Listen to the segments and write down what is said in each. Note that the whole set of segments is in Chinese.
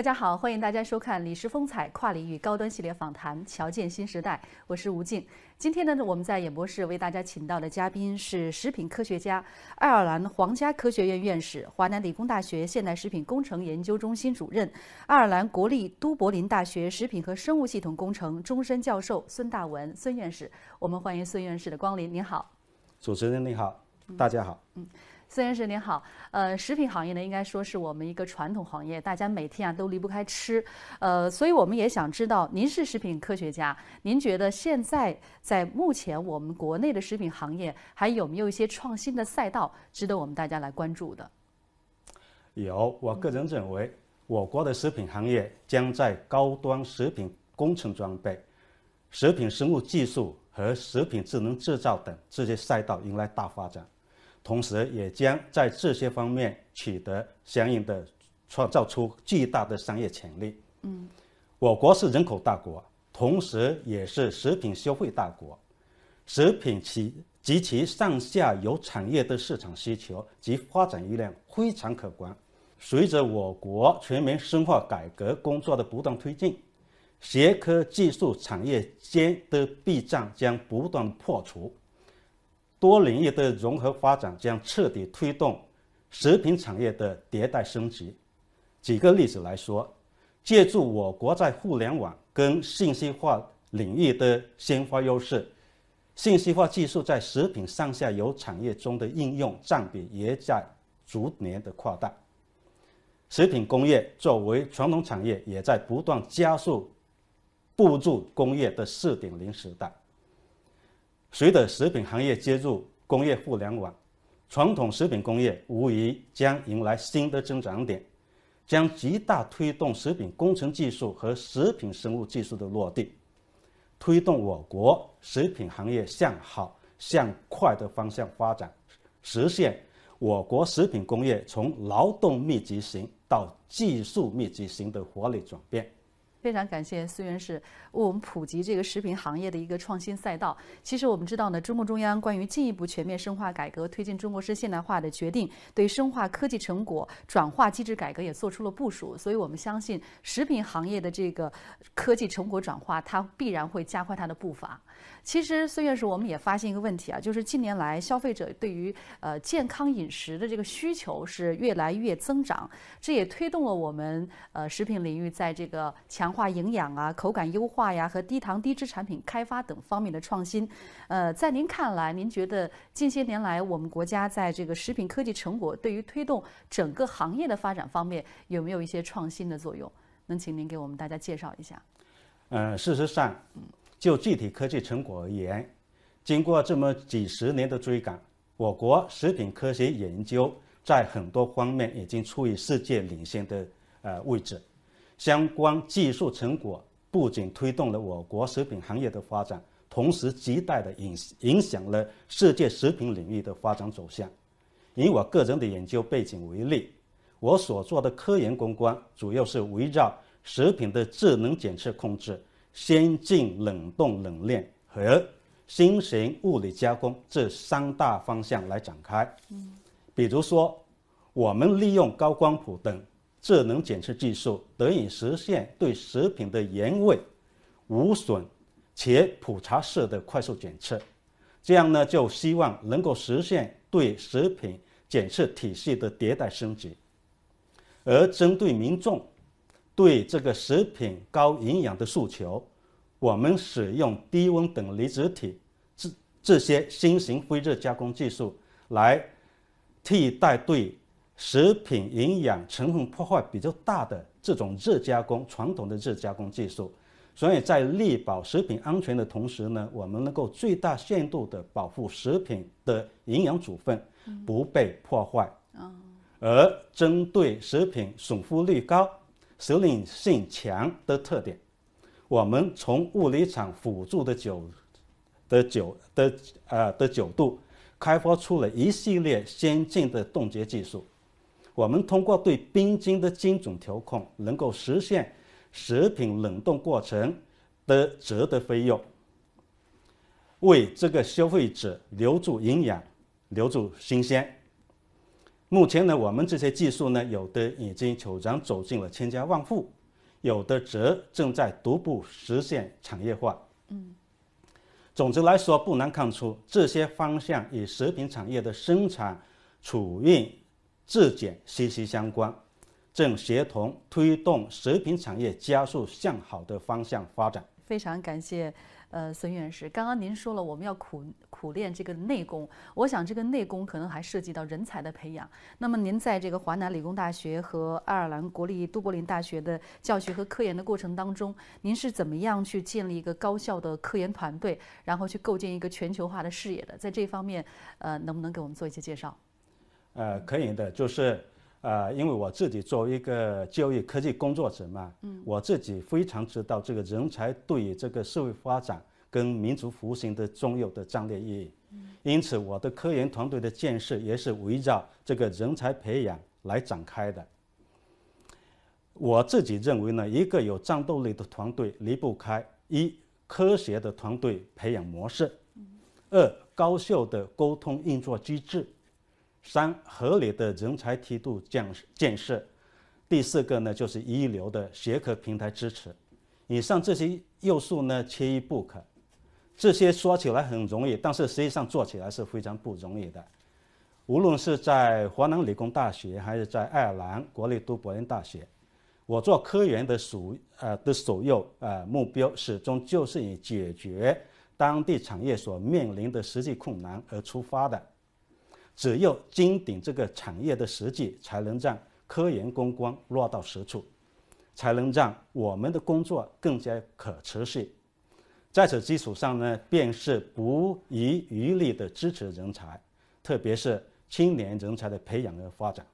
大家好，欢迎大家收看《李氏风采》跨领域高端系列访谈，乔见新时代，我是吴静。今天呢，我们在演播室为大家请到的嘉宾是食品科学家、爱尔兰皇家科学院院士、华南理工大学现代食品工程研究中心主任、爱尔兰国立都柏林大学食品和生物系统工程终身教授孙大文孙院士。我们欢迎孙院士的光临，您好，主持人你好，大家好，嗯。孙院士您好，呃，食品行业呢，应该说是我们一个传统行业，大家每天啊都离不开吃，呃，所以我们也想知道，您是食品科学家，您觉得现在在目前我们国内的食品行业还有没有一些创新的赛道值得我们大家来关注的？有，我个人认为，我国的食品行业将在高端食品工程装备、食品生物技术和食品智能制造等这些赛道迎来大发展。同时，也将在这些方面取得相应的，创造出巨大的商业潜力。嗯，我国是人口大国，同时也是食品消费大国，食品及及其上下游产业的市场需求及发展余量非常可观。随着我国全面深化改革工作的不断推进，学科技术产业间的壁障将不断破除。多领域的融合发展将彻底推动食品产业的迭代升级。举个例子来说，借助我国在互联网跟信息化领域的先发优势，信息化技术在食品上下游产业中的应用占比也在逐年的扩大。食品工业作为传统产业，也在不断加速步入工业的四点零时代。随着食品行业接入工业互联网，传统食品工业无疑将迎来新的增长点，将极大推动食品工程技术和食品生物技术的落地，推动我国食品行业向好向快的方向发展，实现我国食品工业从劳动密集型到技术密集型的活力转变。非常感谢孙院士为我们普及这个食品行业的一个创新赛道。其实我们知道呢，中共中央关于进一步全面深化改革、推进中国式现代化的决定，对深化科技成果转化机制改革也做出了部署。所以，我们相信食品行业的这个科技成果转化，它必然会加快它的步伐。其实，孙院士，我们也发现一个问题啊，就是近年来消费者对于呃健康饮食的这个需求是越来越增长，这也推动了我们呃食品领域在这个强。强化营养啊，口感优化呀，和低糖低脂产品开发等方面的创新，呃，在您看来，您觉得近些年来我们国家在这个食品科技成果对于推动整个行业的发展方面有没有一些创新的作用？能请您给我们大家介绍一下？嗯，事实上，就具体科技成果而言，经过这么几十年的追赶，我国食品科学研究在很多方面已经处于世界领先的呃位置。相关技术成果不仅推动了我国食品行业的发展，同时极大的影影响了世界食品领域的发展走向。以我个人的研究背景为例，我所做的科研攻关主要是围绕食品的智能检测控制、先进冷冻冷链和新型物理加工这三大方向来展开。比如说，我们利用高光谱等。智能检测技术得以实现对食品的原味、无损且普查式的快速检测，这样呢就希望能够实现对食品检测体系的迭代升级。而针对民众对这个食品高营养的诉求，我们使用低温等离子体这这些新型非热加工技术来替代对。食品营养成分破坏比较大的这种热加工传统的热加工技术，所以在力保食品安全的同时呢，我们能够最大限度的保护食品的营养组分不被破坏。而针对食品损复率高、食品性强的特点，我们从物理场辅助的酒的酒的啊的酒度开发出了一系列先进的冻结技术。我们通过对冰晶的精准调控，能够实现食品冷冻过程的值得费用，为这个消费者留住营养、留住新鲜。目前呢，我们这些技术呢，有的已经悄然走进了千家万户，有的则正在逐步实现产业化。嗯，总之来说，不难看出这些方向与食品产业的生产、储运。质检息息相关，正协同推动食品产业加速向好的方向发展。非常感谢，呃，孙院士。刚刚您说了，我们要苦苦练这个内功。我想，这个内功可能还涉及到人才的培养。那么，您在这个华南理工大学和爱尔兰国立都柏林大学的教学和科研的过程当中，您是怎么样去建立一个高效的科研团队，然后去构建一个全球化的视野的？在这方面，呃，能不能给我们做一些介绍？呃，可以的，就是，呃，因为我自己作为一个教育科技工作者嘛，嗯，我自己非常知道这个人才对于这个社会发展跟民族复兴的重要的战略意义，因此我的科研团队的建设也是围绕这个人才培养来展开的。我自己认为呢，一个有战斗力的团队离不开一科学的团队培养模式，二高效的沟通运作机制。三合理的人才梯度建建设，第四个呢就是一流的学科平台支持。以上这些要素呢缺一不可。这些说起来很容易，但是实际上做起来是非常不容易的。无论是在华南理工大学，还是在爱尔兰国立都柏林大学，我做科研的首呃的首要呃目标，始终就是以解决当地产业所面临的实际困难而出发的。只有紧鼎这个产业的实际，才能让科研攻关落到实处，才能让我们的工作更加可持续。在此基础上呢，便是不遗余力的支持人才，特别是青年人才的培养和发展。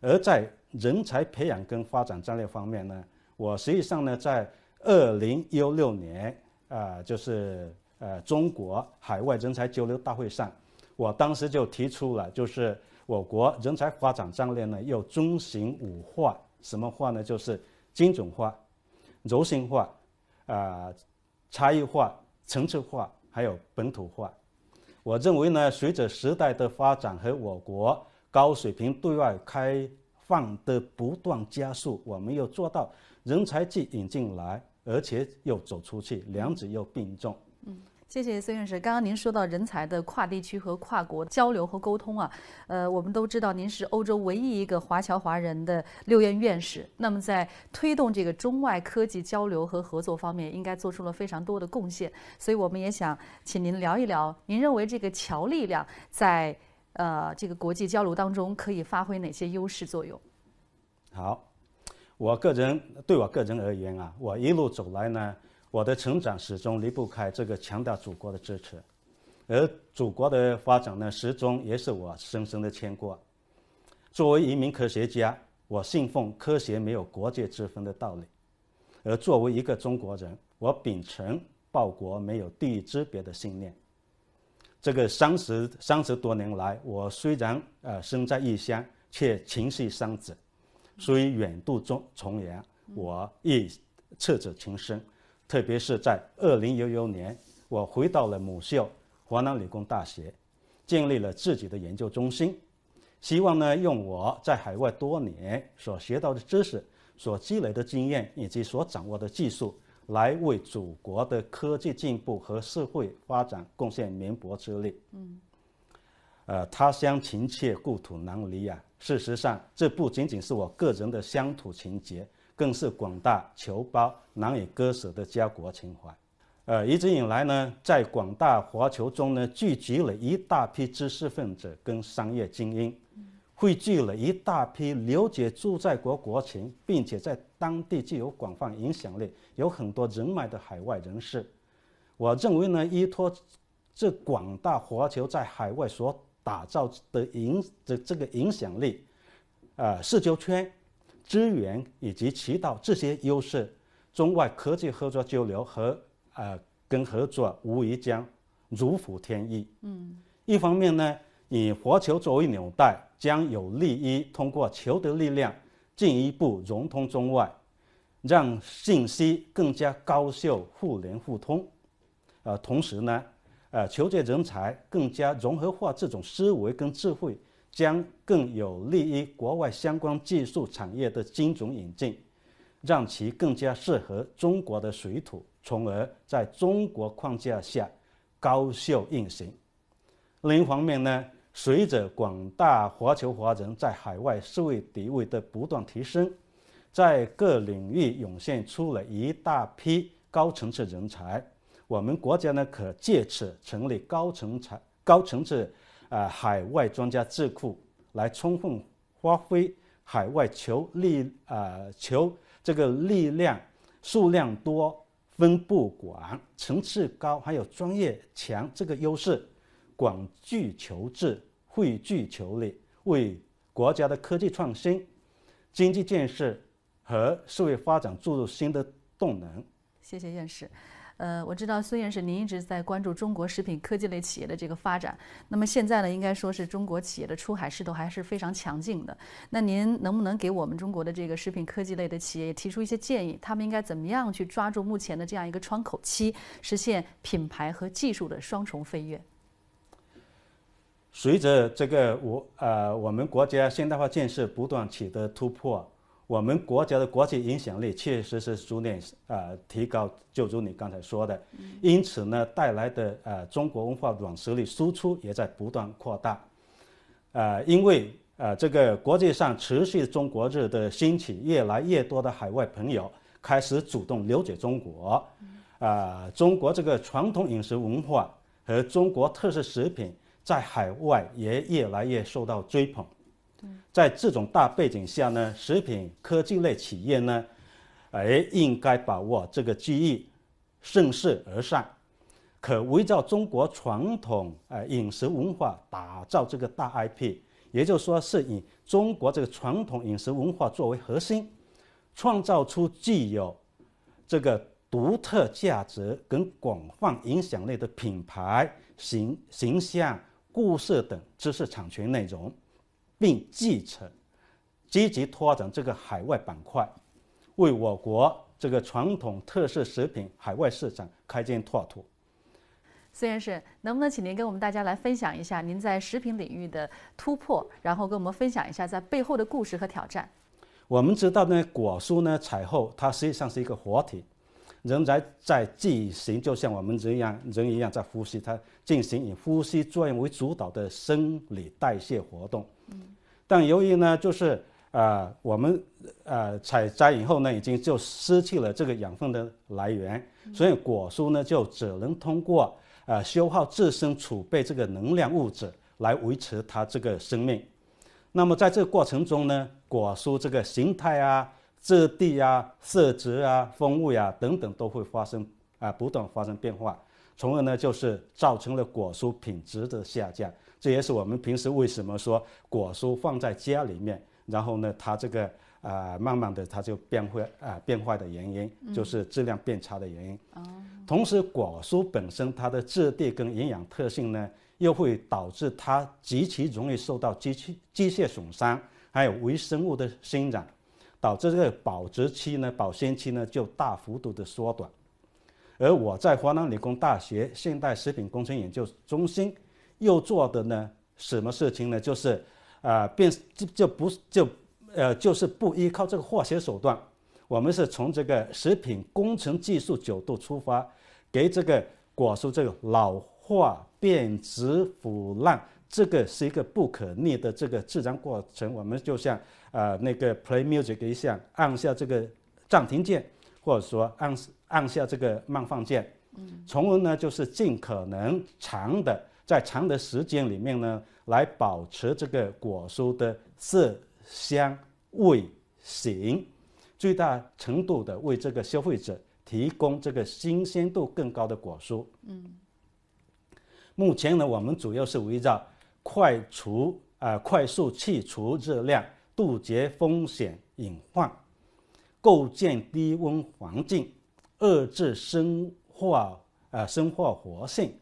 而在人才培养跟发展战略方面呢，我实际上呢，在二零幺六年啊，就是呃中国海外人才交流大会上。我当时就提出了，就是我国人才发展战略呢，要遵循五化，什么化呢？就是精准化、柔性化、啊、差异化、层次化，还有本土化。我认为呢，随着时代的发展和我国高水平对外开放的不断加速，我们要做到人才既引进来，而且又走出去，两者又并重。嗯。谢谢孙院士。刚刚您说到人才的跨地区和跨国交流和沟通啊，呃，我们都知道您是欧洲唯一一个华侨华人的六院院士。那么在推动这个中外科技交流和合作方面，应该做出了非常多的贡献。所以我们也想请您聊一聊，您认为这个侨力量在呃这个国际交流当中可以发挥哪些优势作用？好，我个人对我个人而言啊，我一路走来呢。我的成长始终离不开这个强大祖国的支持，而祖国的发展呢，始终也是我深深的牵挂。作为一名科学家，我信奉科学没有国界之分的道理；而作为一个中国人，我秉承报国没有地域之别的信念。这个三十三十多年来，我虽然呃生在异乡，却情系三子，所以远渡重重洋，我亦赤子情深。特别是在二零幺幺年，我回到了母校华南理工大学，建立了自己的研究中心，希望呢用我在海外多年所学到的知识、所积累的经验以及所掌握的技术，来为祖国的科技进步和社会发展贡献绵薄之力。嗯，呃，他乡情切，故土难离啊。事实上，这不仅仅是我个人的乡土情结。更是广大侨胞难以割舍的家国情怀，呃，一直以来呢，在广大华侨中呢，聚集了一大批知识分子跟商业精英，汇聚了一大批了解驻在国国情，并且在当地具有广泛影响力、有很多人脉的海外人士。我认为呢，依托这广大华侨在海外所打造的影的这个影响力，呃，社交圈。资源以及渠道这些优势，中外科技合作交流和呃跟合作无疑将如虎添翼。嗯，一方面呢，以活球作为纽带，将有利于通过球的力量进一步融通中外，让信息更加高效互联互通。呃，同时呢，呃，求解人才更加融合化，这种思维跟智慧。将更有利于国外相关技术产业的精准引进，让其更加适合中国的水土，从而在中国框架下高效运行。另一方面呢，随着广大华侨华人在海外社会地位的不断提升，在各领域涌现出了一大批高层次人才。我们国家呢，可借此成立高层次高层次。呃，海外专家智库来充分发挥海外求力，呃，求这个力量数量多、分布广、层次高，还有专业强这个优势，广聚求智，汇聚求力，为国家的科技创新、经济建设和社会发展注入新的动能。谢谢院士。呃，我知道孙院士，您一直在关注中国食品科技类企业的这个发展。那么现在呢，应该说是中国企业的出海势头还是非常强劲的。那您能不能给我们中国的这个食品科技类的企业也提出一些建议？他们应该怎么样去抓住目前的这样一个窗口期，实现品牌和技术的双重飞跃？随着这个我呃，我们国家现代化建设不断取得突破。我们国家的国际影响力确实是逐年啊提高，就如你刚才说的，因此呢，带来的呃中国文化软实力输出也在不断扩大，呃，因为呃这个国际上持续中国热的兴起，越来越多的海外朋友开始主动了解中国，啊，中国这个传统饮食文化和中国特色食品在海外也越来越受到追捧。在这种大背景下呢，食品科技类企业呢，哎，应该把握这个机遇，顺势而上，可围绕中国传统哎饮食文化打造这个大 IP，也就是说是以中国这个传统饮食文化作为核心，创造出具有这个独特价值跟广泛影响力的品牌形形象、故事等知识产权内容。并继承，积极拓展这个海外板块，为我国这个传统特色食品海外市场开疆拓土。孙院士，能不能请您跟我们大家来分享一下您在食品领域的突破，然后跟我们分享一下在背后的故事和挑战？我们知道呢，果蔬呢采后它实际上是一个活体，仍然在进行，就像我们人一样，人一样在呼吸，它进行以呼吸作用为主导的生理代谢活动。但由于呢，就是啊，我们呃采摘以后呢，已经就失去了这个养分的来源，所以果蔬呢就只能通过呃消耗自身储备这个能量物质来维持它这个生命。那么在这过程中呢，果蔬这个形态啊、质地啊、色泽啊、风味啊等等都会发生啊不断发生变化，从而呢就是造成了果蔬品质的下降。这也是我们平时为什么说果蔬放在家里面，然后呢，它这个啊，慢慢的它就变坏啊，变坏的原因就是质量变差的原因。同时果蔬本身它的质地跟营养特性呢，又会导致它极其容易受到机器机械损伤，还有微生物的生长，导致这个保质期呢、保鲜期呢就大幅度的缩短。而我在华南理工大学现代食品工程研究中心。又做的呢？什么事情呢？就是，啊，变就就不就，呃，就是不依靠这个化学手段，我们是从这个食品工程技术角度出发，给这个果蔬这个老化、变质、腐烂，这个是一个不可逆的这个自然过程。我们就像啊那个 play music 一样，按下这个暂停键，或者说按按下这个慢放键，嗯，从而呢就是尽可能长的。在长的时间里面呢，来保持这个果蔬的色、香、味、形，最大程度的为这个消费者提供这个新鲜度更高的果蔬。嗯。目前呢，我们主要是围绕快除啊，快速去除热量，杜绝风险隐患，构建低温环境，遏制生化啊生化活性。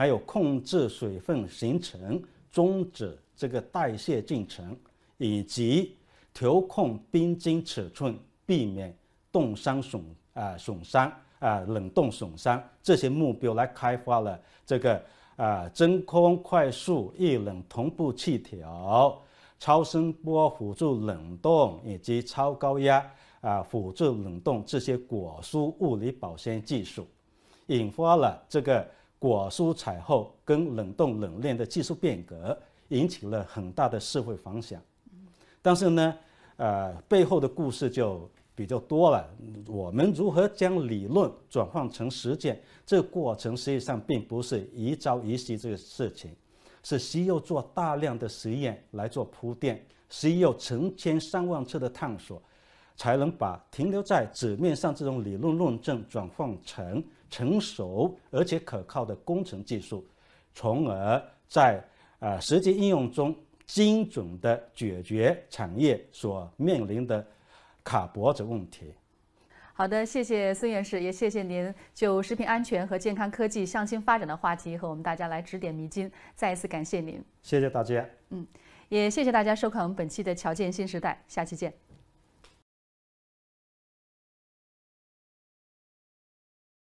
还有控制水分形成、终止这个代谢进程，以及调控冰晶尺寸，避免冻伤损啊损伤啊冷冻损伤这些目标，来开发了这个啊真空快速预冷同步气调、超声波辅助冷冻以及超高压啊辅助冷冻这些果蔬物理保鲜技术，引发了这个。果蔬采后跟冷冻冷链的技术变革引起了很大的社会反响，但是呢，呃，背后的故事就比较多了。我们如何将理论转换成实践？这个过程实际上并不是一朝一夕这个事情，是需要做大量的实验来做铺垫，需要成千上万次的探索。才能把停留在纸面上这种理论论证转换成成熟而且可靠的工程技术，从而在呃实际应用中精准的解决产业所面临的卡脖子问题。好的，谢谢孙院士，也谢谢您就食品安全和健康科技向新发展的话题和我们大家来指点迷津。再一次感谢您，谢谢大家。嗯，也谢谢大家收看我们本期的《桥建新时代》，下期见。